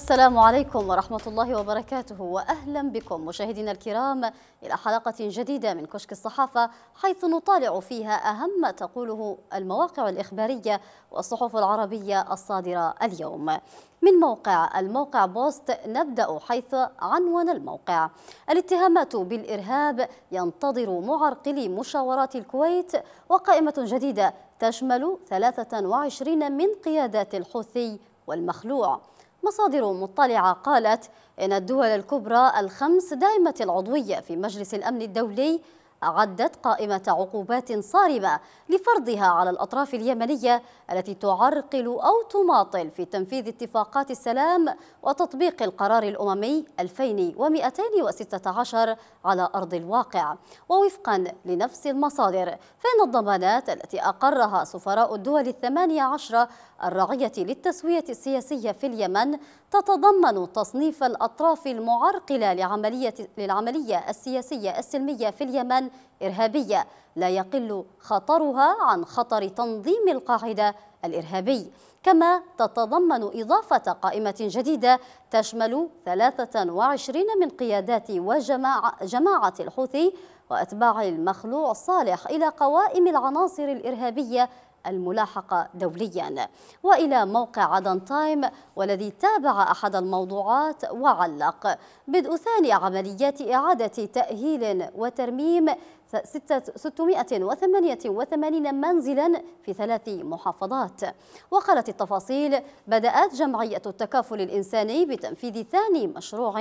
السلام عليكم ورحمة الله وبركاته وأهلا بكم مشاهدينا الكرام إلى حلقة جديدة من كشك الصحافة حيث نطالع فيها أهم ما تقوله المواقع الإخبارية والصحف العربية الصادرة اليوم من موقع الموقع بوست نبدأ حيث عنوان الموقع الاتهامات بالإرهاب ينتظر معرقلي مشاورات الكويت وقائمة جديدة تشمل 23 من قيادات الحوثي والمخلوع مصادر مطلعة قالت إن الدول الكبرى الخمس دائمة العضوية في مجلس الأمن الدولي أعدت قائمة عقوبات صارمة لفرضها على الأطراف اليمنية التي تعرقل أو تماطل في تنفيذ اتفاقات السلام وتطبيق القرار الأممي 2216 على أرض الواقع ووفقا لنفس المصادر فإن الضمانات التي أقرها سفراء الدول الثمانية عشر الراعية للتسوية السياسية في اليمن تتضمن تصنيف الأطراف المعرقلة لعملية للعملية السياسية السلمية في اليمن إرهابية لا يقل خطرها عن خطر تنظيم القاعدة الإرهابي كما تتضمن إضافة قائمة جديدة تشمل 23 من قيادات وجماعة الحوثي وأتباع المخلوع صالح إلى قوائم العناصر الإرهابية الملاحقة دوليا وإلى موقع عدن تايم والذي تابع أحد الموضوعات وعلق بدء ثاني عمليات إعادة تأهيل وترميم 688 منزلا في ثلاث محافظات وقالت التفاصيل بدأت جمعية التكافل الإنساني بتنفيذ ثاني مشروع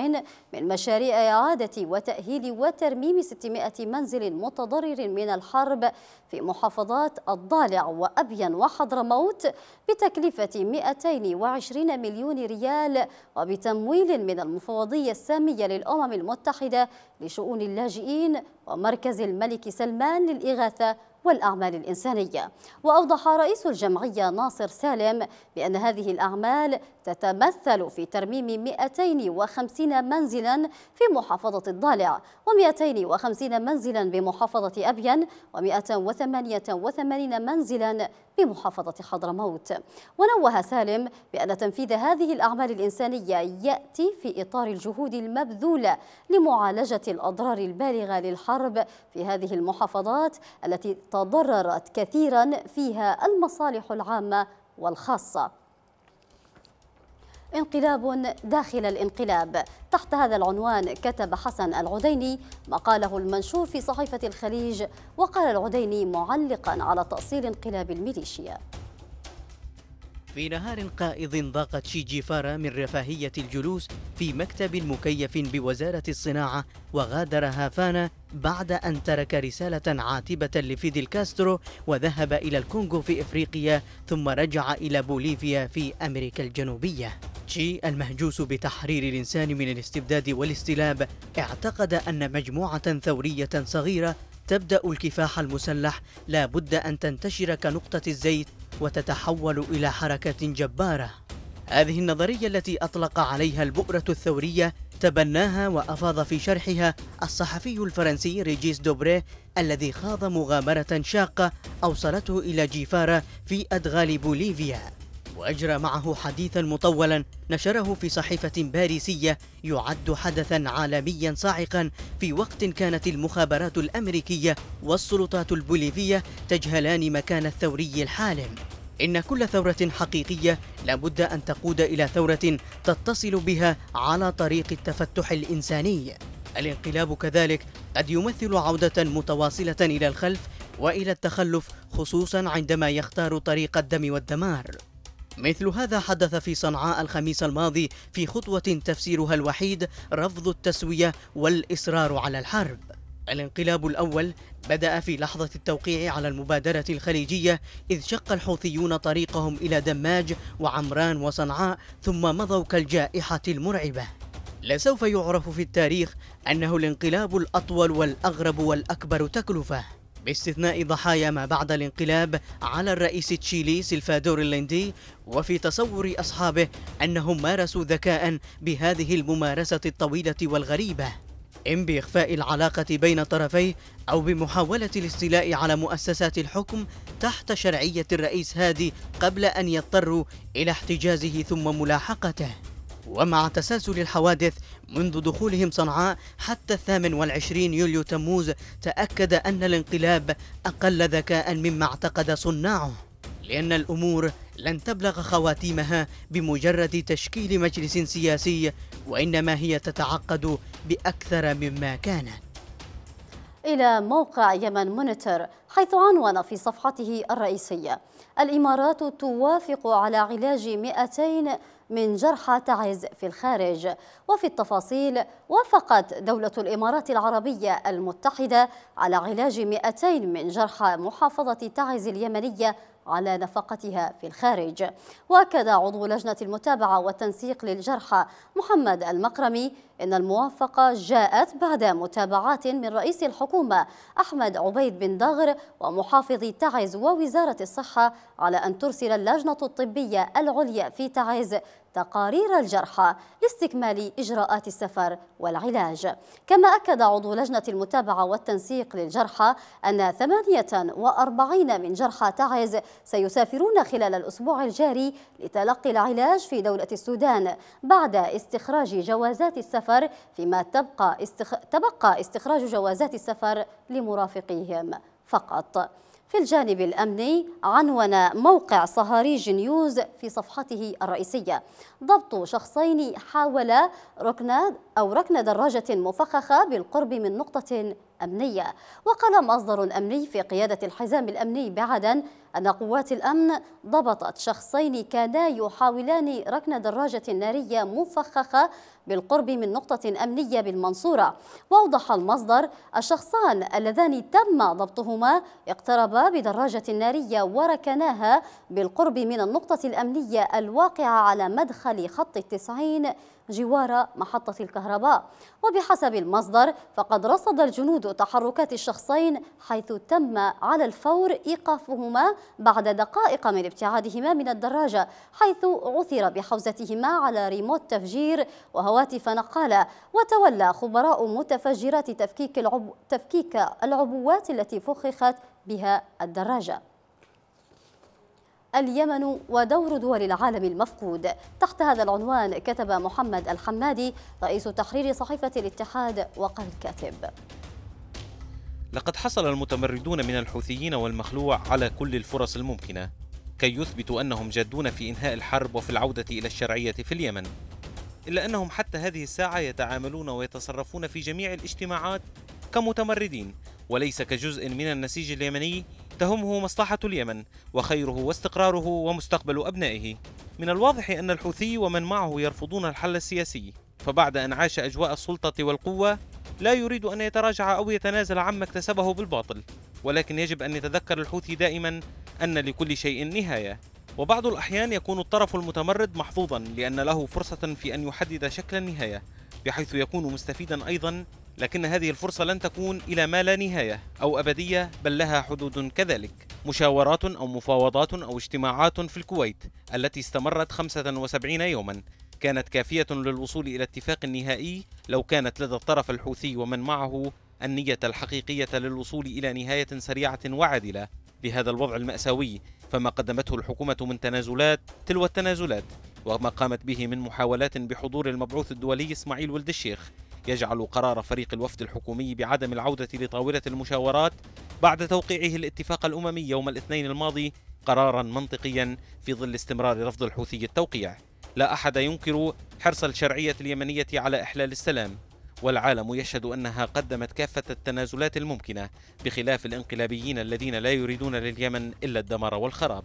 من مشاريع إعادة وتأهيل وترميم 600 منزل متضرر من الحرب في محافظات الضالع وأبين وحضرموت بتكلفة 220 مليون ريال وبتمويل من المفوضية السامية للأمم المتحدة لشؤون اللاجئين ومركز المدينة الملك سلمان للإغاثة والأعمال الإنسانية وأوضح رئيس الجمعية ناصر سالم بأن هذه الأعمال تتمثل في ترميم 250 منزلا في محافظة الضالع و250 منزلا بمحافظة أبين و188 منزلا بمحافظة حضرموت ونوه سالم بأن تنفيذ هذه الأعمال الإنسانية يأتي في إطار الجهود المبذولة لمعالجة الأضرار البالغة للحرب في هذه المحافظات التي تضررت كثيرا فيها المصالح العامة والخاصة انقلاب داخل الانقلاب تحت هذا العنوان كتب حسن العديني مقاله المنشور في صحيفة الخليج وقال العديني معلقا على تأصيل انقلاب الميليشيا في نهار قائض ضاقت شيجيفارا من رفاهية الجلوس في مكتب مكيف بوزارة الصناعة وغادر هافانا بعد أن ترك رسالة عاتبة لفيدل كاسترو وذهب إلى الكونغو في إفريقيا ثم رجع إلى بوليفيا في أمريكا الجنوبية تشي المهجوس بتحرير الإنسان من الاستبداد والاستلاب اعتقد أن مجموعة ثورية صغيرة تبدأ الكفاح المسلح لا بد أن تنتشر كنقطة الزيت وتتحول إلى حركة جبارة هذه النظرية التي أطلق عليها البؤرة الثورية تبناها وأفاض في شرحها الصحفي الفرنسي ريجيس دوبري الذي خاض مغامرة شاقة أوصلته إلى جيفارا في أدغال بوليفيا وأجرى معه حديثا مطولا نشره في صحيفة باريسية يعد حدثا عالميا صاعقا في وقت كانت المخابرات الأمريكية والسلطات البوليفية تجهلان مكان الثوري الحالم إن كل ثورة حقيقية لابد أن تقود إلى ثورة تتصل بها على طريق التفتح الإنساني الانقلاب كذلك قد يمثل عودة متواصلة إلى الخلف وإلى التخلف خصوصا عندما يختار طريق الدم والدمار مثل هذا حدث في صنعاء الخميس الماضي في خطوة تفسيرها الوحيد رفض التسوية والإصرار على الحرب الانقلاب الأول بدأ في لحظة التوقيع على المبادرة الخليجية إذ شق الحوثيون طريقهم إلى دماج وعمران وصنعاء ثم مضوا كالجائحة المرعبة لسوف يعرف في التاريخ أنه الانقلاب الأطول والأغرب والأكبر تكلفة باستثناء ضحايا ما بعد الانقلاب على الرئيس التشيلي سلفادور الليندي وفي تصور أصحابه أنهم مارسوا ذكاء بهذه الممارسة الطويلة والغريبة إن بإخفاء العلاقة بين طرفيه أو بمحاولة الاستيلاء على مؤسسات الحكم تحت شرعية الرئيس هادي قبل أن يضطروا إلى احتجازه ثم ملاحقته ومع تسلسل الحوادث منذ دخولهم صنعاء حتى الثامن والعشرين يوليو تموز تأكد أن الانقلاب أقل ذكاء مما اعتقد صناعه لأن الأمور لن تبلغ خواتيمها بمجرد تشكيل مجلس سياسي وإنما هي تتعقد بأكثر مما كانت إلى موقع يمن مونيتور حيث عنون في صفحته الرئيسية الإمارات توافق على علاج 200 من جرحى تعز في الخارج وفي التفاصيل وافقت دولة الإمارات العربية المتحدة على علاج 200 من جرحى محافظة تعز اليمنية على نفقتها في الخارج واكد عضو لجنة المتابعة والتنسيق للجرحى محمد المقرمي إن الموافقة جاءت بعد متابعات من رئيس الحكومة أحمد عبيد بن دغر ومحافظ تعز ووزارة الصحة على أن ترسل اللجنة الطبية العليا في تعز تقارير الجرحى لاستكمال إجراءات السفر والعلاج كما أكد عضو لجنة المتابعة والتنسيق للجرحى أن 48 من جرحى تعز سيسافرون خلال الأسبوع الجاري لتلقي العلاج في دولة السودان بعد استخراج جوازات السفر السفر فيما تبقى استخ... تبقى استخراج جوازات السفر لمرافقيهم فقط في الجانب الأمني عنون موقع صهاريج نيوز في صفحته الرئيسية ضبط شخصين حاولا ركن أو ركن دراجة مفخخة بالقرب من نقطة أمنية وقال مصدر أمني في قيادة الحزام الأمني بعدن أن قوات الأمن ضبطت شخصين كانا يحاولان ركن دراجة نارية مفخخة بالقرب من نقطة أمنية بالمنصورة وأوضح المصدر الشخصان اللذان تم ضبطهما اقتربا بدراجة نارية وركناها بالقرب من النقطة الأمنية الواقعة على مدخل داخل خط التسعين جوار محطة الكهرباء وبحسب المصدر فقد رصد الجنود تحركات الشخصين حيث تم على الفور إيقافهما بعد دقائق من ابتعادهما من الدراجة حيث عثر بحوزتهما على ريموت تفجير وهواتف نقالة وتولى خبراء متفجرات تفكيك, العب... تفكيك العبوات التي فخخت بها الدراجة اليمن ودور دول العالم المفقود تحت هذا العنوان كتب محمد الحمادي رئيس تحرير صحيفة الاتحاد وقال الكاتب لقد حصل المتمردون من الحوثيين والمخلوع على كل الفرص الممكنة كي يثبتوا أنهم جادون في إنهاء الحرب وفي العودة إلى الشرعية في اليمن إلا أنهم حتى هذه الساعة يتعاملون ويتصرفون في جميع الاجتماعات كمتمردين وليس كجزء من النسيج اليمني تهمه مصلحة اليمن وخيره واستقراره ومستقبل أبنائه من الواضح أن الحوثي ومن معه يرفضون الحل السياسي فبعد أن عاش أجواء السلطة والقوة لا يريد أن يتراجع أو يتنازل عما اكتسبه بالباطل ولكن يجب أن يتذكر الحوثي دائما أن لكل شيء نهاية وبعض الأحيان يكون الطرف المتمرد محظوظا لأن له فرصة في أن يحدد شكل النهاية بحيث يكون مستفيدا أيضا لكن هذه الفرصة لن تكون إلى ما لا نهاية أو أبدية بل لها حدود كذلك مشاورات أو مفاوضات أو اجتماعات في الكويت التي استمرت 75 يوما كانت كافية للوصول إلى اتفاق نهائي لو كانت لدى الطرف الحوثي ومن معه النية الحقيقية للوصول إلى نهاية سريعة وعادلة لهذا الوضع المأساوي فما قدمته الحكومة من تنازلات تلو التنازلات وما قامت به من محاولات بحضور المبعوث الدولي إسماعيل ولد الشيخ يجعل قرار فريق الوفد الحكومي بعدم العودة لطاولة المشاورات بعد توقيعه الاتفاق الأممي يوم الاثنين الماضي قرارا منطقيا في ظل استمرار رفض الحوثي التوقيع لا أحد ينكر حرص الشرعية اليمنية على إحلال السلام والعالم يشهد أنها قدمت كافة التنازلات الممكنة بخلاف الانقلابيين الذين لا يريدون لليمن إلا الدمار والخراب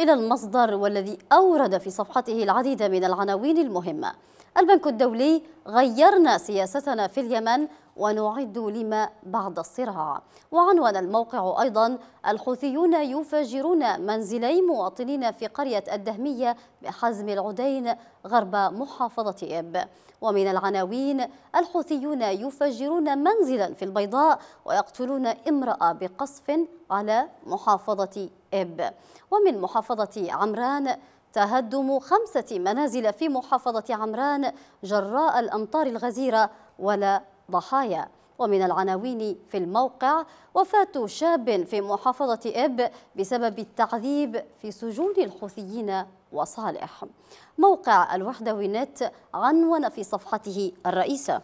إلى المصدر والذي أورد في صفحته العديد من العناوين المهمة البنك الدولي غيرنا سياستنا في اليمن ونعد لما بعد الصراع وعنوان الموقع أيضا الحوثيون يفجرون منزلي مواطنين في قرية الدهمية بحزم العدين غرب محافظة إب ومن العناوين الحوثيون يفجرون منزلا في البيضاء ويقتلون امرأة بقصف على محافظة إب ومن محافظة عمران تهدم خمسة منازل في محافظة عمران جراء الأمطار الغزيرة ولا ضحايا ومن العناوين في الموقع وفاة شاب في محافظة إب بسبب التعذيب في سجون الحوثيين وصالح موقع الوحدة نت عنون في صفحته الرئيسة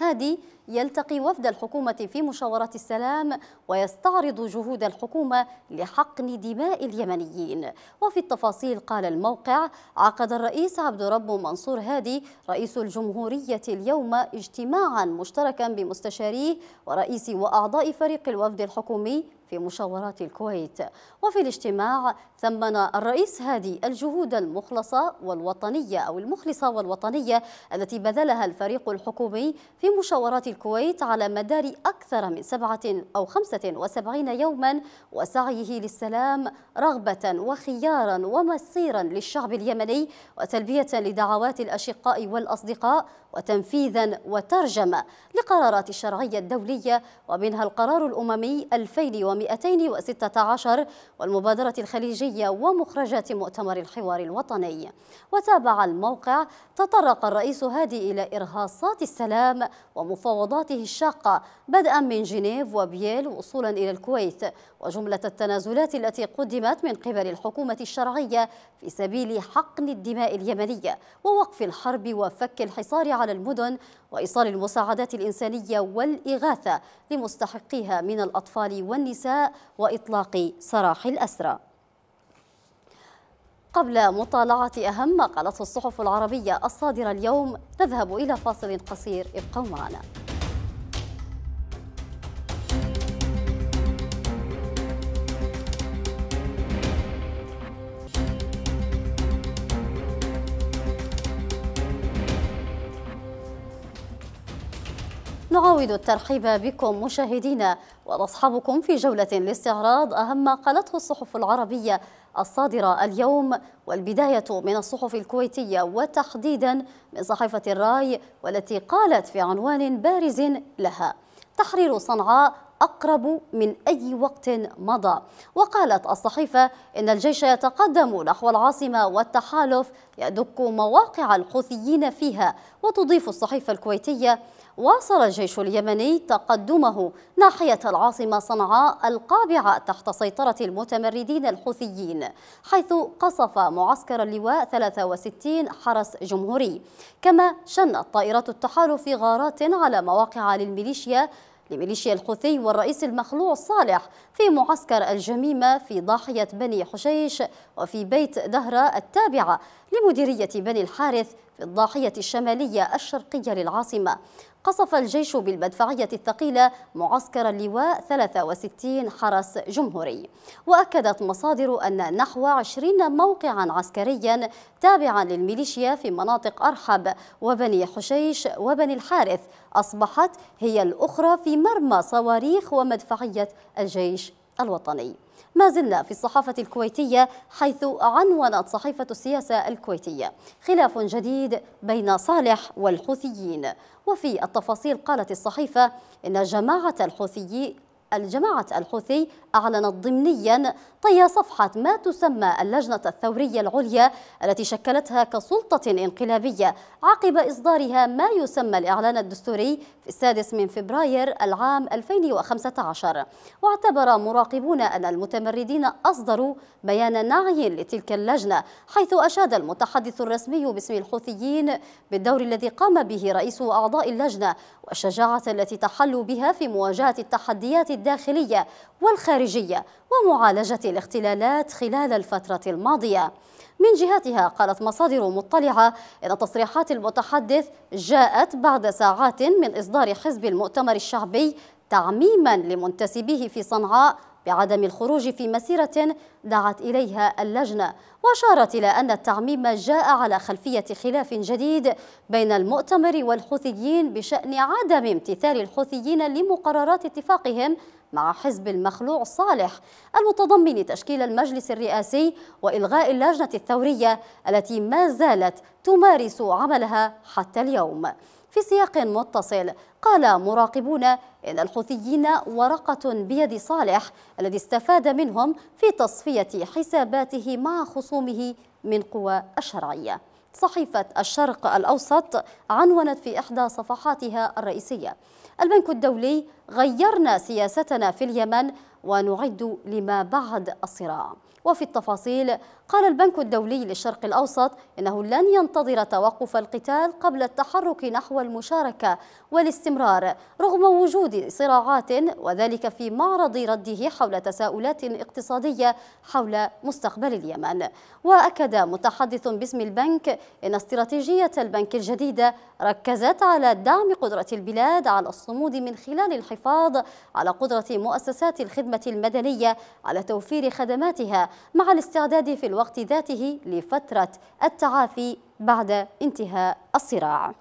هادي يلتقي وفد الحكومة في مشاورات السلام ويستعرض جهود الحكومة لحقن دماء اليمنيين وفي التفاصيل قال الموقع عقد الرئيس عبد رب منصور هادي رئيس الجمهورية اليوم اجتماعا مشتركا بمستشاريه ورئيس وأعضاء فريق الوفد الحكومي في مشاورات الكويت وفي الاجتماع ثمن الرئيس هادي الجهود المخلصة والوطنية أو المخلصة والوطنية التي بذلها الفريق الحكومي في مشاورات الكويت على مدار أكثر من سبعة أو خمسة وسبعين يوما وسعيه للسلام رغبة وخيارا ومسيرا للشعب اليمني وتلبية لدعوات الأشقاء والأصدقاء وتنفيذا وترجمة لقرارات الشرعية الدولية ومنها القرار الأممي 2216 والمبادرة الخليجية ومخرجات مؤتمر الحوار الوطني وتابع الموقع تطرق الرئيس هادي إلى إرهاصات السلام ومفاوضاته الشاقة بدءا من جنيف وبييل وصولا إلى الكويت وجملة التنازلات التي قدمت من قبل الحكومة الشرعية في سبيل حقن الدماء اليمنية ووقف الحرب وفك الحصار على المدن وإيصال المساعدات الإنسانية والإغاثة لمستحقيها من الأطفال والنساء وإطلاق سراح الأسرى قبل مطالعة أهم ما قالته الصحف العربية الصادرة اليوم نذهب إلى فاصل قصير ابقوا معنا نعاود الترحيب بكم مشاهدينا ونصحبكم في جولة لاستعراض أهم ما قالته الصحف العربية الصادرة اليوم والبداية من الصحف الكويتية وتحديدا من صحيفة الراي والتي قالت في عنوان بارز لها تحرير صنعاء أقرب من أي وقت مضى وقالت الصحيفة إن الجيش يتقدم نحو العاصمة والتحالف يدك مواقع الحوثيين فيها وتضيف الصحيفة الكويتية واصل الجيش اليمني تقدمه ناحية العاصمة صنعاء القابعة تحت سيطرة المتمردين الحوثيين حيث قصف معسكر اللواء 63 حرس جمهوري كما شنت طائرات التحالف غارات على مواقع للميليشيا لميليشيا الحوثي والرئيس المخلوع صالح في معسكر الجميمة في ضاحية بني حشيش وفي بيت دهرة التابعة لمديرية بني الحارث في الضاحية الشمالية الشرقية للعاصمة قصف الجيش بالمدفعية الثقيلة معسكر اللواء 63 حرس جمهوري وأكدت مصادر أن نحو 20 موقعا عسكريا تابعا للميليشيا في مناطق أرحب وبني حشيش وبني الحارث أصبحت هي الأخرى في مرمى صواريخ ومدفعية الجيش الوطني ما زلنا في الصحافة الكويتية حيث عنونت صحيفة السياسة الكويتية خلاف جديد بين صالح والحوثيين وفي التفاصيل قالت الصحيفة إن جماعة الحوثي الجماعة الحوثي أعلنت ضمنيا طي صفحة ما تسمى اللجنة الثورية العليا التي شكلتها كسلطة انقلابية عقب إصدارها ما يسمى الإعلان الدستوري في السادس من فبراير العام 2015 واعتبر مراقبون أن المتمردين أصدروا بيان نعي لتلك اللجنة حيث أشاد المتحدث الرسمي باسم الحوثيين بالدور الذي قام به رئيس أعضاء اللجنة والشجاعة التي تحلوا بها في مواجهة التحديات الداخلية والخارجية ومعالجة الاختلالات خلال الفترة الماضية من جهتها قالت مصادر مطلعة إن تصريحات المتحدث جاءت بعد ساعات من إصدار حزب المؤتمر الشعبي تعميما لمنتسبيه في صنعاء بعدم الخروج في مسيرة دعت إليها اللجنة وأشارت إلى أن التعميم جاء على خلفية خلاف جديد بين المؤتمر والحوثيين بشأن عدم امتثال الحوثيين لمقررات اتفاقهم مع حزب المخلوع صالح المتضمن تشكيل المجلس الرئاسي وإلغاء اللجنة الثورية التي ما زالت تمارس عملها حتى اليوم في سياق متصل قال مراقبون إن الحوثيين ورقة بيد صالح الذي استفاد منهم في تصفية حساباته مع خصومه من قوى الشرعية صحيفة الشرق الأوسط عنونت في إحدى صفحاتها الرئيسية البنك الدولي غيرنا سياستنا في اليمن ونعد لما بعد الصراع وفي التفاصيل قال البنك الدولي للشرق الأوسط إنه لن ينتظر توقف القتال قبل التحرك نحو المشاركة والاستمرار رغم وجود صراعات وذلك في معرض رده حول تساؤلات اقتصادية حول مستقبل اليمن وأكد متحدث باسم البنك إن استراتيجية البنك الجديدة ركزت على دعم قدرة البلاد على الصمود من خلال الحفاظ على قدرة مؤسسات الخدمة المدنية على توفير خدماتها مع الاستعداد في الوقت ذاته لفترة التعافي بعد انتهاء الصراع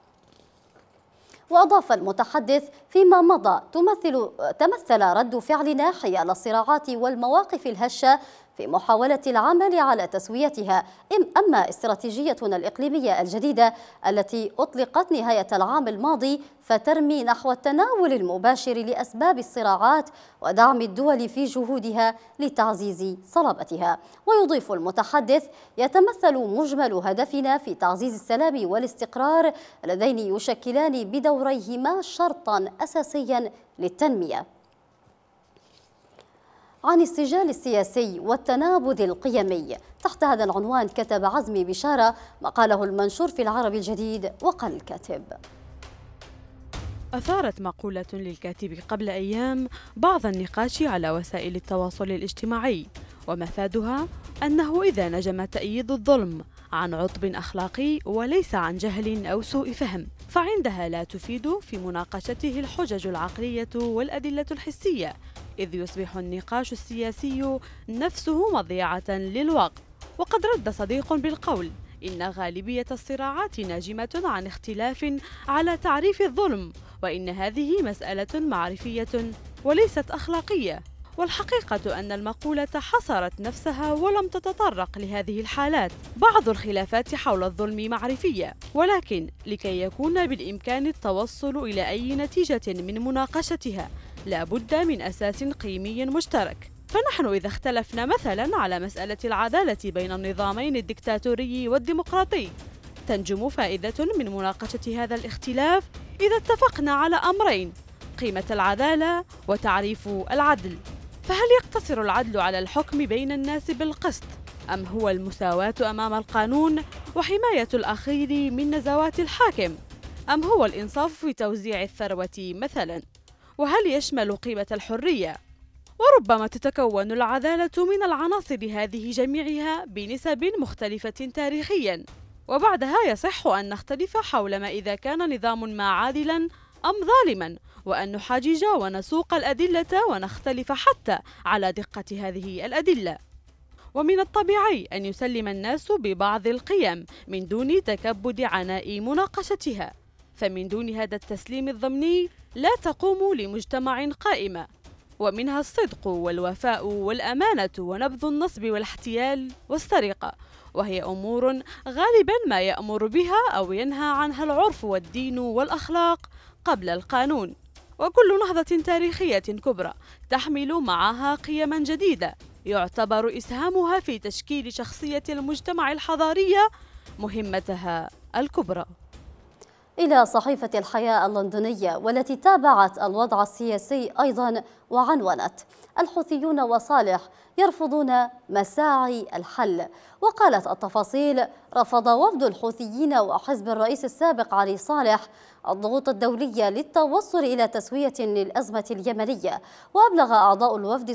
وأضاف المتحدث فيما مضى تمثل تمثل رد فعلنا حيال الصراعات والمواقف الهشة في محاولة العمل على تسويتها أما استراتيجيتنا الإقليمية الجديدة التي أطلقت نهاية العام الماضي فترمي نحو التناول المباشر لأسباب الصراعات ودعم الدول في جهودها لتعزيز صلابتها ويضيف المتحدث يتمثل مجمل هدفنا في تعزيز السلام والاستقرار اللذين يشكلان بدوريهما شرطا أساسيا للتنمية عن السجال السياسي والتنابذ القيمي تحت هذا العنوان كتب عزمي بشارة مقاله المنشور في العربي الجديد وقال الكاتب أثارت مقولة للكاتب قبل أيام بعض النقاش على وسائل التواصل الاجتماعي ومفادها أنه إذا نجم تأييد الظلم عن عطب أخلاقي وليس عن جهل أو سوء فهم فعندها لا تفيد في مناقشته الحجج العقلية والأدلة الحسية إذ يصبح النقاش السياسي نفسه مضيعة للوقت وقد رد صديق بالقول إن غالبية الصراعات ناجمة عن اختلاف على تعريف الظلم وإن هذه مسألة معرفية وليست أخلاقية والحقيقة أن المقولة حصرت نفسها ولم تتطرق لهذه الحالات بعض الخلافات حول الظلم معرفية ولكن لكي يكون بالإمكان التوصل إلى أي نتيجة من مناقشتها لابد من أساس قيمي مشترك فنحن إذا اختلفنا مثلا على مسألة العدالة بين النظامين الدكتاتوري والديمقراطي تنجم فائدة من مناقشة هذا الاختلاف إذا اتفقنا على أمرين قيمة العدالة وتعريف العدل فهل يقتصر العدل على الحكم بين الناس بالقسط أم هو المساواة أمام القانون وحماية الأخير من نزوات الحاكم أم هو الإنصاف في توزيع الثروة مثلاً وهل يشمل قيمة الحرية؟ وربما تتكون العدالة من العناصر هذه جميعها بنسب مختلفة تاريخيا وبعدها يصح أن نختلف حول ما إذا كان نظام ما عادلا أم ظالما وأن نحاجج ونسوق الأدلة ونختلف حتى على دقة هذه الأدلة ومن الطبيعي أن يسلم الناس ببعض القيم من دون تكبد عناء مناقشتها فمن دون هذا التسليم الضمني لا تقوم لمجتمع قائمة ومنها الصدق والوفاء والأمانة ونبذ النصب والاحتيال والسرقة وهي أمور غالبا ما يأمر بها أو ينهى عنها العرف والدين والأخلاق قبل القانون وكل نهضة تاريخية كبرى تحمل معها قيما جديدة يعتبر إسهامها في تشكيل شخصية المجتمع الحضارية مهمتها الكبرى إلى صحيفة الحياة اللندنية والتي تابعت الوضع السياسي أيضا وعنونت الحوثيون وصالح يرفضون مساعي الحل وقالت التفاصيل رفض وفد الحوثيين وحزب الرئيس السابق علي صالح الضغوط الدولية للتوصل إلى تسوية للأزمة اليمنية وأبلغ أعضاء الوفد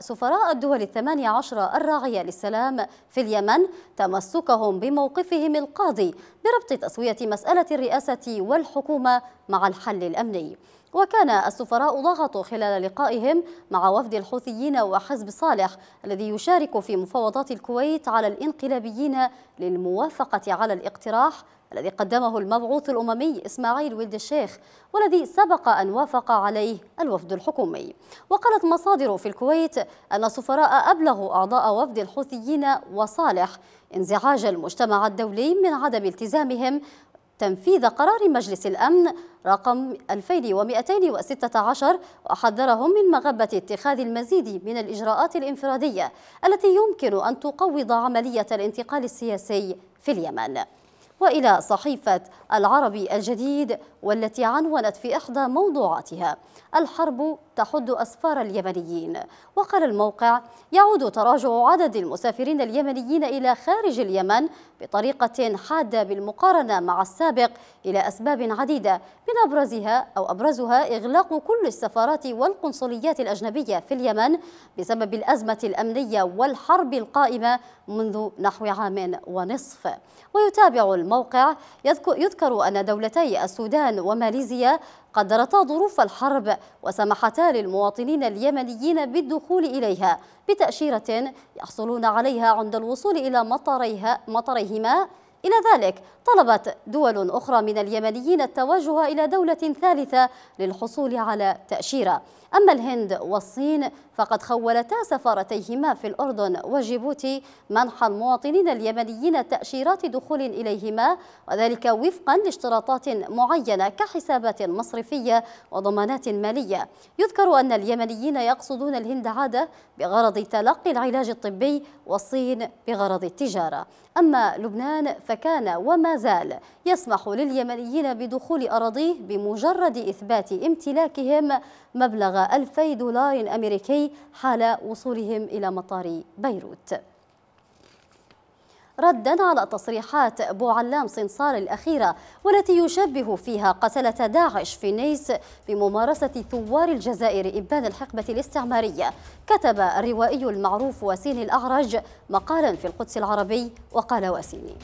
سفراء الدول الثمانية عشر الراعية للسلام في اليمن تمسكهم بموقفهم القاضي بربط تسوية مسألة الرئاسة والحكومة مع الحل الأمني وكان السفراء ضغطوا خلال لقائهم مع وفد الحوثيين وحزب صالح الذي يشارك في مفاوضات الكويت على الانقلابيين للموافقة على الاقتراح الذي قدمه المبعوث الأممي إسماعيل ولد الشيخ والذي سبق أن وافق عليه الوفد الحكومي وقالت مصادر في الكويت أن السفراء أبلغوا أعضاء وفد الحوثيين وصالح انزعاج المجتمع الدولي من عدم التزامهم تنفيذ قرار مجلس الأمن رقم 2216 وحذرهم من مغبة اتخاذ المزيد من الإجراءات الانفرادية التي يمكن أن تقوض عملية الانتقال السياسي في اليمن وإلى صحيفة العربي الجديد والتي عنونت في إحدى موضوعاتها الحرب تحد أسفار اليمنيين وقال الموقع يعود تراجع عدد المسافرين اليمنيين إلى خارج اليمن بطريقة حادة بالمقارنة مع السابق إلى أسباب عديدة من أبرزها أو أبرزها إغلاق كل السفارات والقنصليات الأجنبية في اليمن بسبب الأزمة الأمنية والحرب القائمة منذ نحو عام ونصف ويتابع الموقع يذكر أن دولتي السودان وماليزيا قدرتا ظروف الحرب وسمحتا للمواطنين اليمنيين بالدخول إليها بتأشيرة يحصلون عليها عند الوصول إلى مطريها مطريهما إلى ذلك طلبت دول أخرى من اليمنيين التوجه إلى دولة ثالثة للحصول على تأشيرة أما الهند والصين فقد خولتا سفارتيهما في الأردن وجيبوتي منح المواطنين اليمنيين تأشيرات دخول إليهما وذلك وفقا لاشتراطات معينة كحسابات مصرفية وضمانات مالية يذكر أن اليمنيين يقصدون الهند عادة بغرض تلقي العلاج الطبي والصين بغرض التجارة أما لبنان ف كان وما زال يسمح لليمنيين بدخول أراضيه بمجرد إثبات امتلاكهم مبلغ 2000 دولار أمريكي حال وصولهم إلى مطار بيروت ردا على تصريحات بوعلام صنصار الأخيرة والتي يشبه فيها قتلة داعش في نيس بممارسة ثوار الجزائر إبان الحقبة الاستعمارية كتب الروائي المعروف واسين الأعرج مقالا في القدس العربي وقال وسيني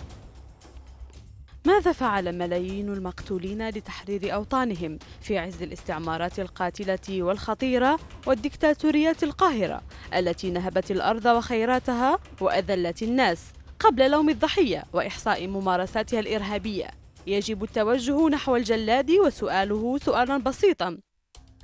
ماذا فعل ملايين المقتولين لتحرير أوطانهم في عز الاستعمارات القاتلة والخطيرة والديكتاتوريات القاهرة التي نهبت الأرض وخيراتها وأذلت الناس قبل لوم الضحية وإحصاء ممارساتها الإرهابية يجب التوجه نحو الجلاد وسؤاله سؤالا بسيطا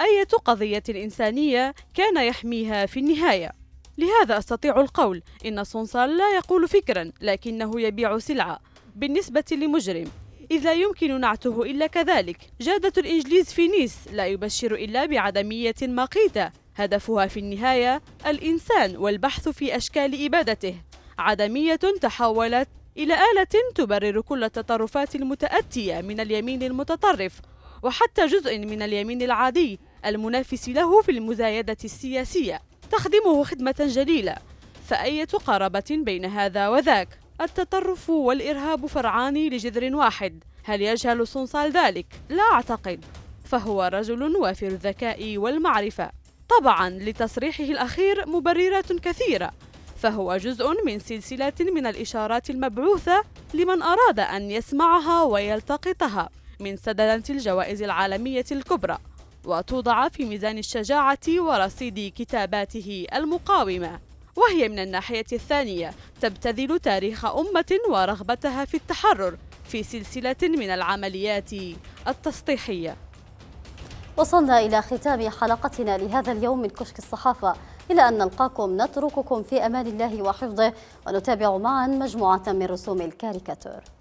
أية قضية إنسانية كان يحميها في النهاية؟ لهذا أستطيع القول إن سونسال لا يقول فكرا لكنه يبيع سلعة بالنسبة لمجرم إذ لا يمكن نعته إلا كذلك جادة الإنجليز في نيس لا يبشر إلا بعدمية مقيتة هدفها في النهاية الإنسان والبحث في أشكال إبادته عدمية تحولت إلى آلة تبرر كل التطرفات المتأتية من اليمين المتطرف وحتى جزء من اليمين العادي المنافس له في المزايدة السياسية تخدمه خدمة جليلة فأية قرابة بين هذا وذاك التطرف والإرهاب فرعان لجذر واحد هل يجهل صنصال ذلك؟ لا أعتقد فهو رجل وافر الذكاء والمعرفة طبعا لتصريحه الأخير مبررات كثيرة فهو جزء من سلسلة من الإشارات المبعوثة لمن أراد أن يسمعها ويلتقطها من سددة الجوائز العالمية الكبرى وتوضع في ميزان الشجاعة ورصيد كتاباته المقاومة وهي من الناحية الثانية تبتذل تاريخ أمة ورغبتها في التحرر في سلسلة من العمليات التسطيحية وصلنا إلى ختام حلقتنا لهذا اليوم من كشك الصحافة إلى أن نلقاكم نترككم في أمان الله وحفظه ونتابع معا مجموعة من رسوم الكاريكاتور